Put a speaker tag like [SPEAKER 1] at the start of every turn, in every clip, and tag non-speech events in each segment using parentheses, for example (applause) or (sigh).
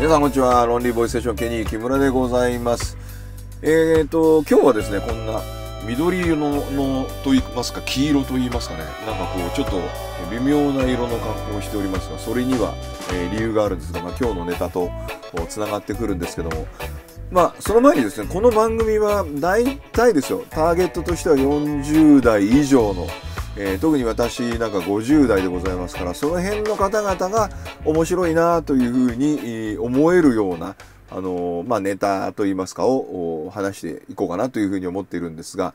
[SPEAKER 1] 皆さんこんにちは。ロンリーボイスセッションケニー木村でございます。えっ、ー、と、今日はですね、こんな緑色のと言いますか、黄色と言いますかね、なんかこう、ちょっと微妙な色の格好をしておりますが、それには、え理由があるんですが、まあ、今日のネタとつながってくるんですけども、まあ、その前にですね、この番組は大体ですよ、ターゲットとしては40代以上のえー、特に私なんか50代でございますからその辺の方々が面白いなというふうに思えるようなあのまあ、ネタといいますかを話していこうかなというふうに思っているんですが、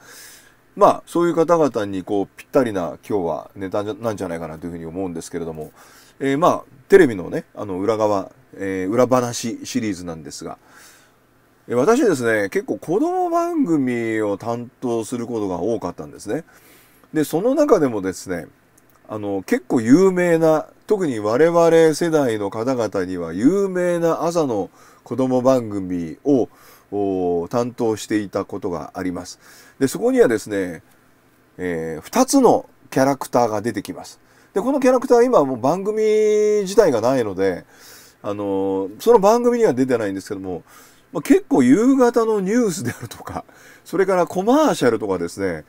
[SPEAKER 1] まあ、そういう方々にこうぴったりな今日はネタなんじゃないかなというふうに思うんですけれども、えー、まあ、テレビのね、あの裏側、えー、裏話シリーズなんですが、私ですね、結構子供番組を担当することが多かったんですね。でその中でもですねあの結構有名な特に我々世代の方々には有名な朝の子供番組を担当していたことがあります。でそこにはですね、えー、2つのキャラクターが出てきます。でこのキャラクターは今もう番組自体がないので、あのー、その番組には出てないんですけども、まあ、結構夕方のニュースであるとかそれからコマーシャルとかですね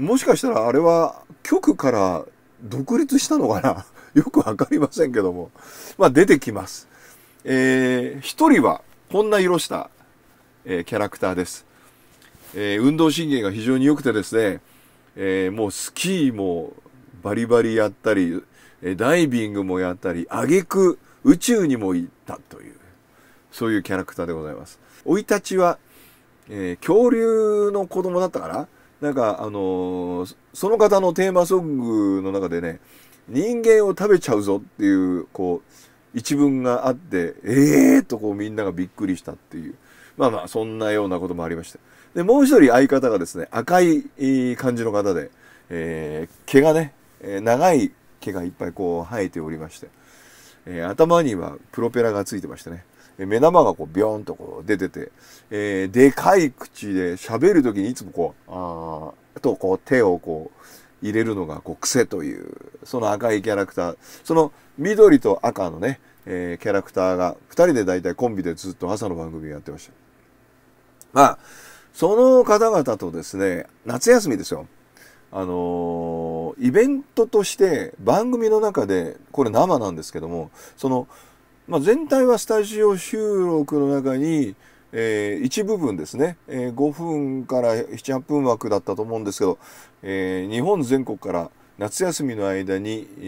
[SPEAKER 1] もしかしたらあれは局から独立したのかな (laughs) よくわかりませんけども。まあ出てきます。えー、一人はこんな色した、えー、キャラクターです。えー、運動神経が非常に良くてですね、えー、もうスキーもバリバリやったり、ダイビングもやったり、挙句宇宙にも行ったという、そういうキャラクターでございます。生い立ちは、えー、恐竜の子供だったかななんか、あのー、その方のテーマソングの中でね、人間を食べちゃうぞっていう、こう、一文があって、ええー、とこうみんながびっくりしたっていう。まあまあ、そんなようなこともありました。で、もう一人相方がですね、赤い感じの方で、えー、毛がね、長い毛がいっぱいこう生えておりまして、えー、頭にはプロペラがついてましてね、目玉がこうビョーンとこう出てて、えー、でかい口で喋るときにいつもこう、あとこう手をこう入れるのがこう癖という、その赤いキャラクター、その緑と赤のね、えー、キャラクターが2人で大体コンビでずっと朝の番組やってました。まあ、その方々とですね、夏休みですよ。あのー、イベントとして番組の中で、これ生なんですけども、その、まあ、全体はスタジオ収録の中に、えー、一部分ですね、えー、5分から7、8分枠だったと思うんですけど、えー、日本全国から夏休みの間に、え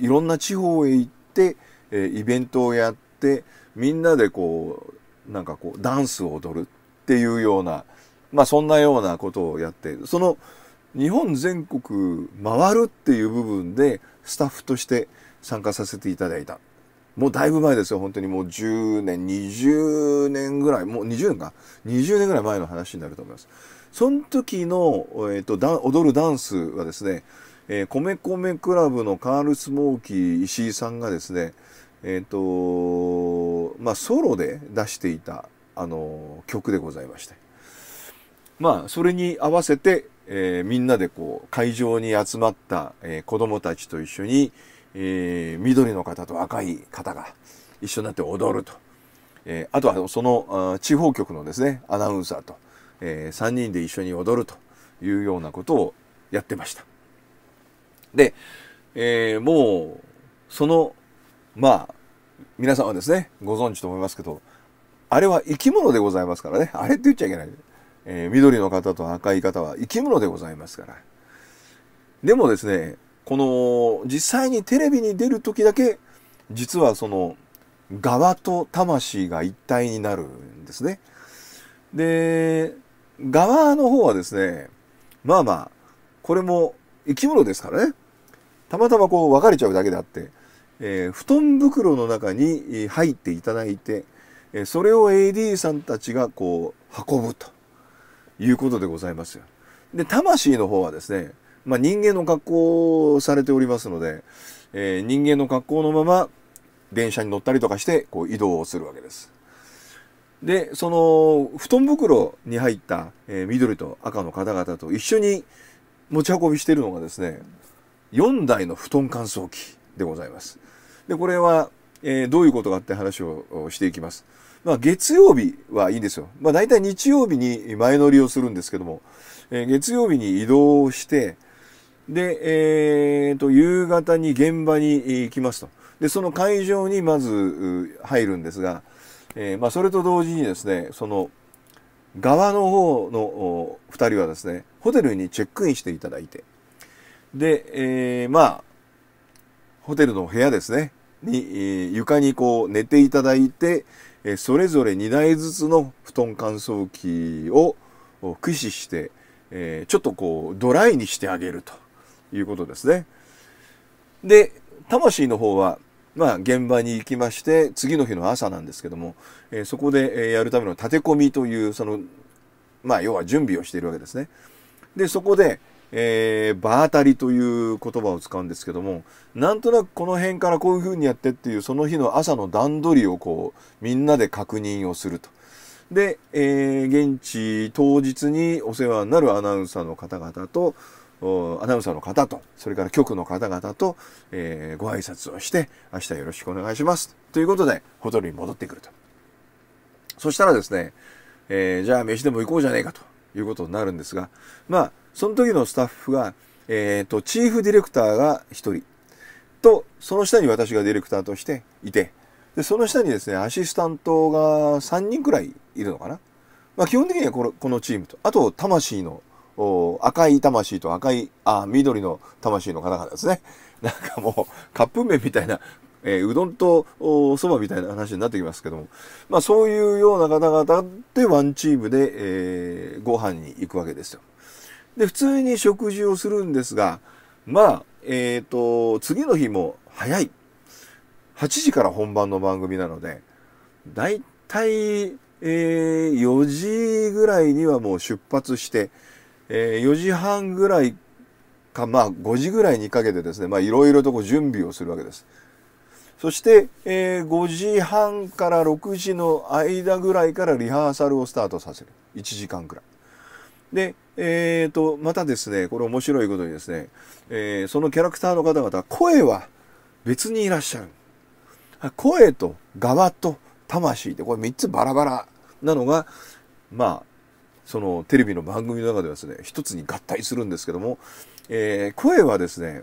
[SPEAKER 1] ー、いろんな地方へ行って、えイベントをやって、みんなでこう、なんかこう、ダンスを踊るっていうような、まあそんなようなことをやって、その日本全国回るっていう部分でスタッフとして参加させていただいた。もうだいぶ前ですよ、本当にもう10年、20年ぐらい、もう20年か、20年ぐらい前の話になると思います。その時の、えーと、踊るダンスはですね、え米米クラブのカール・スモーキー石井さんがですね、えっ、ー、とまあ、ソロで出していた、あの曲でございまして。まあ、それに合わせて、えー、みんなでこう、会場に集まった、えー、子供たちと一緒に、えー、緑の方と赤い方が一緒になって踊ると、えー、あとはその地方局のですねアナウンサーと、えー、3人で一緒に踊るというようなことをやってましたで、えー、もうそのまあ皆さんはですねご存知と思いますけどあれは生き物でございますからねあれって言っちゃいけない、えー、緑の方と赤い方は生き物でございますからでもですねこの実際にテレビに出る時だけ実はその側と魂が一体になるんですね。で、側の方はですね、まあまあ、これも生き物ですからね。たまたまこう分かれちゃうだけであって、えー、布団袋の中に入っていただいて、えそれを AD さんたちがこう運ぶということでございますよ。で、魂の方はですね、まあ、人間の格好をされておりますので、えー、人間の格好のまま電車に乗ったりとかしてこう移動をするわけです。で、その布団袋に入った、えー、緑と赤の方々と一緒に持ち運びしているのがですね、4台の布団乾燥機でございます。で、これは、えー、どういうことかって話をしていきます。まあ、月曜日はいいんですよ。まあ、大体日曜日に前乗りをするんですけども、えー、月曜日に移動して、で、えーと、夕方に現場に行きますとでその会場にまず入るんですが、えー、まあ、それと同時にですねその側の方の2人はですねホテルにチェックインしていただいてで、えー、まあホテルの部屋ですねに、床にこう寝ていただいて、えそれぞれ2台ずつの布団乾燥機を駆使して、えちょっとこうドライにしてあげると。いうことですね。で、魂の方は、まあ、現場に行きまして、次の日の朝なんですけども、えー、そこで、えやるための立て込みという、その、まあ、要は準備をしているわけですね。で、そこで、えー、場当たりという言葉を使うんですけども、なんとなくこの辺からこういう風にやってっていう、その日の朝の段取りをこう、みんなで確認をすると。で、えー、現地当日にお世話になるアナウンサーの方々と、アナウンサーの方と、それから局の方々と、えー、ご挨拶をして、明日よろしくお願いします。ということで、ホテルに戻ってくると。そしたらですね、えー、じゃあ飯でも行こうじゃねえかということになるんですが、まあ、その時のスタッフが、えっ、ー、と、チーフディレクターが1人と、その下に私がディレクターとしていて、で、その下にですね、アシスタントが3人くらいいるのかな。まあ、基本的にはこのこのチームと、あと、魂の赤い魂と赤い、あ、緑の魂の方々ですね。(laughs) なんかもう、カップ麺みたいな、えー、うどんとおそばみたいな話になってきますけども、まあそういうような方々でワンチームで、えー、ご飯に行くわけですよ。で、普通に食事をするんですが、まあ、えっ、ー、と、次の日も早い。8時から本番の番組なので、だいたい、えー、4時ぐらいにはもう出発して、えー、4時半ぐらいか、まあ、5時ぐらいにかけてですね、まあ、いろいろとこう準備をするわけです。そして、えー、5時半から6時の間ぐらいからリハーサルをスタートさせる。1時間くらい。で、えっ、ー、と、またですね、これ面白いことにですね、えー、そのキャラクターの方々、声は別にいらっしゃる。声と側と魂って、これ3つバラバラなのが、まあ、そのテレビの番組の中ではですね、一つに合体するんですけども、えー、声はですね、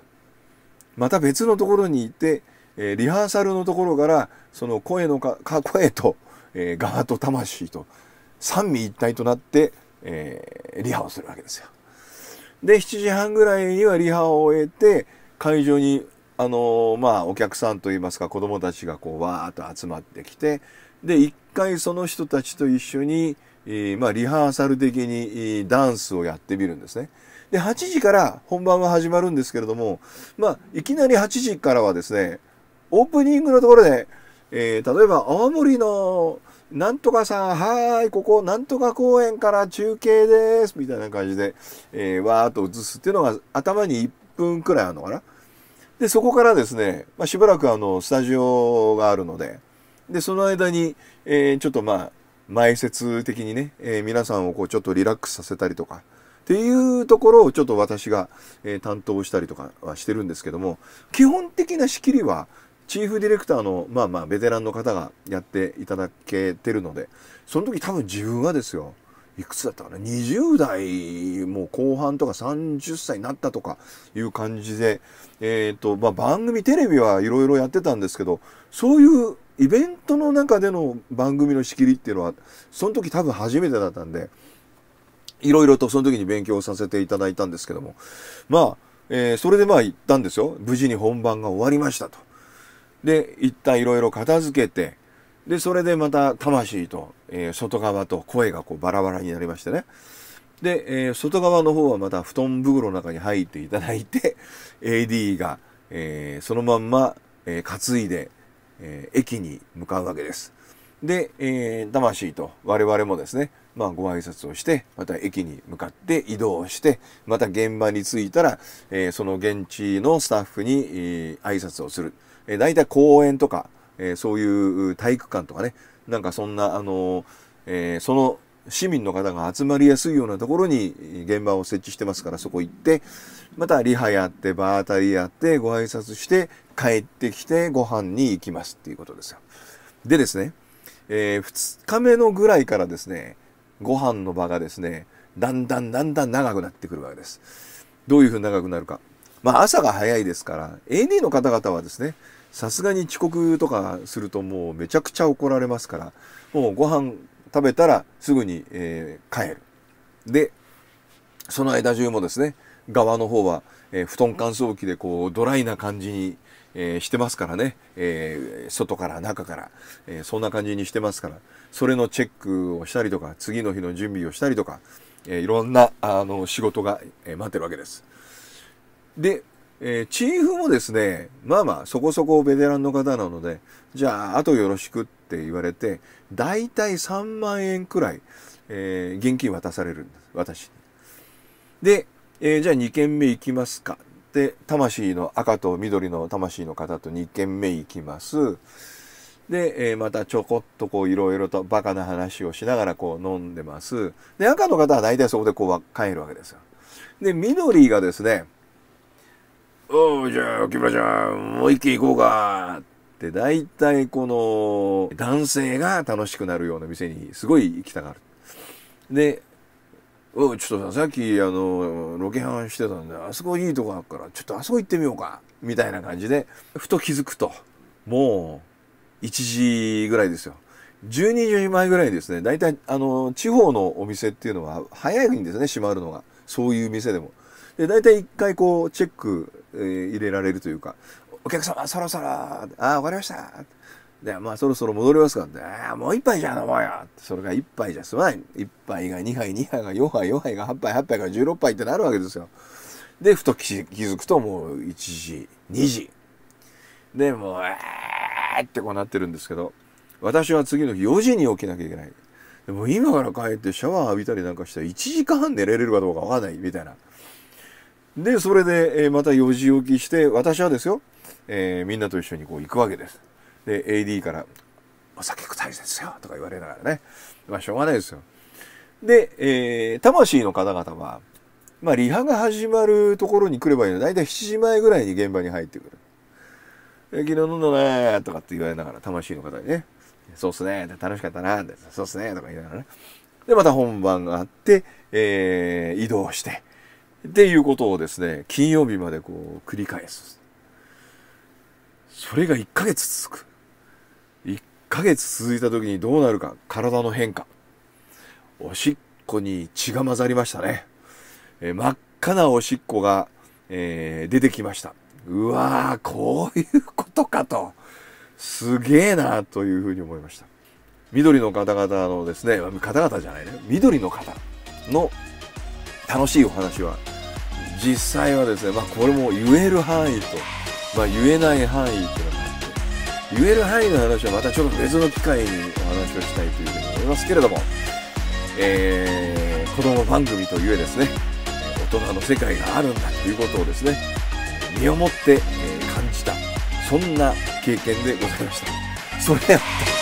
[SPEAKER 1] また別のところに行って、えー、リハーサルのところから、その声のか、か声と、えー、側と魂と、三位一体となって、えー、リハをするわけですよ。で、7時半ぐらいにはリハを終えて、会場に、あのー、まあ、お客さんといいますか、子供たちがこう、わーっと集まってきて、で、一回その人たちと一緒に、えまあ、リハーサル的にダンスをやってみるんですね。で、8時から本番は始まるんですけれども、まあ、いきなり8時からはですね、オープニングのところで、えー、例えば青森のなんとかさん、はーい、ここ、なんとか公園から中継です、みたいな感じで、えー、わーっと映すっていうのが頭に1分くらいあるのかな。で、そこからですね、まあ、しばらくあの、スタジオがあるので、で、その間に、えー、ちょっとまあ、前説的にね、えー、皆さんをこうちょっとリラックスさせたりとか、っていうところをちょっと私が、え担当したりとかはしてるんですけども、基本的な仕切りは、チーフディレクターの、まあまあ、ベテランの方がやっていただけてるので、その時多分自分はですよ、いくつだったかな ?20 代もう後半とか30歳になったとかいう感じで、えっ、ー、と、まあ番組、テレビはいろいろやってたんですけど、そういうイベントの中での番組の仕切りっていうのは、その時多分初めてだったんで、いろいろとその時に勉強させていただいたんですけども、まあ、えー、それでまあ行ったんですよ。無事に本番が終わりましたと。で、一旦いろいろ片付けて、で、それでまた魂と、えー、外側と声がこうバラバラになりましてね。で、えー、外側の方はまた布団袋の中に入っていただいて、AD (laughs) が、えー、そのまんま、えー、担いで、えー、駅に向かうわけです。で、えー、魂と我々もですね、まあ、ご挨拶をして、また駅に向かって移動して、また現場に着いたら、えー、その現地のスタッフに、えー、挨拶をする。えー、大体公園とか、えー、そういう体育館とかね、なんかそんな、あのえー、その市民の方が集まりやすいようなところに現場を設置してますからそこ行ってまたリハやって場当たりやってご挨拶して帰ってきてご飯に行きますっていうことですよ。でですね、えー、2日目のぐらいからですね、ご飯の場がですね、だんだんだんだん長くなってくるわけです。どういうふうに長くなるか。まあ朝が早いですから、AD の方々はですね、さすがに遅刻とかするともうめちゃくちゃ怒られますから、もうご飯食べたらすぐに、えー、帰る。で、その間中もですね、側の方は、えー、布団乾燥機でこうドライな感じに、えー、してますからね、えー、外から中から、えそんな感じにしてますからそれのチェックをしたりとか次の日の準備をしたりとか、えいろんなあの仕事が、え待ってるわけです。で、えチーフもですねまあまあそこそこベテランの方なのでじゃああとよろしくって言われて大体3万円くらい、え現金渡されるんです私でえー、じゃあ2軒目行きますか。で、魂の赤と緑の魂の方と2軒目行きます。で、えー、またちょこっとこういろいろとバカな話をしながらこう飲んでます。で、赤の方は大体そこでこう帰るわけですよ。で、緑がですね、おう、じゃあ、木村ちゃん、もう一軒行こうか。って大体この男性が楽しくなるような店にすごい行きたがる。で、うん、ちょっとさっきあのロケハンしてたんであそこいいとこあるからちょっとあそこ行ってみようかみたいな感じでふと気づくともう1時ぐらいですよ12時前ぐらいですね大体あの地方のお店っていうのは早いんですね閉まるのがそういう店でもで大体1回こうチェック、えー、入れられるというか「お客様そろそろああ分かりました」で、まあそろそろ戻りますからね、ああ、もう一杯じゃ飲お前よそれが一杯じゃ済まない。一杯が二杯、二杯が四杯、四杯が八杯、八杯が十六杯ってなるわけですよ。で、ふと気づくともう一時、二時。で、もう、えーってこうなってるんですけど、私は次の日4時に起きなきゃいけない。でも今から帰ってシャワー浴びたりなんかしたら1時間半寝れるかどうかわかんないみたいな。で、それで、えまた4時起きして、私はですよ、えー、みんなと一緒にこう行くわけです。で AD から「お酒く大いですよ」とか言われながらねまあしょうがないですよで、えー、魂の方々はまあリハが始まるところに来ればいいの大体7時前ぐらいに現場に入ってくる「昨日飲んだね」とかって言われながら魂の方にね「そうっすね」楽しかったな」そうっすね」とか言いながらねでまた本番があって、えー、移動してっていうことをですね金曜日までこう繰り返すそれが1ヶ月続くヶ月続いた時にどうなるか、体の変化。おしっこに血が混ざりましたね。えー、真っ赤なおしっこが、えー、出てきました。うわー、こういうことかと。すげえなというふうに思いました。緑の方々のですね、方々じゃないね、緑の方の楽しいお話は、実際はですね、まあこれも言える範囲と、まあ言えない範囲っていうのが言える範囲の話はまたちょっと別の機会にお話をしたいというふうに思いますけれども、えー、子供番組といえですね、大人の世界があるんだということをですね、身をもって、え感じた、そんな経験でございました。それやった。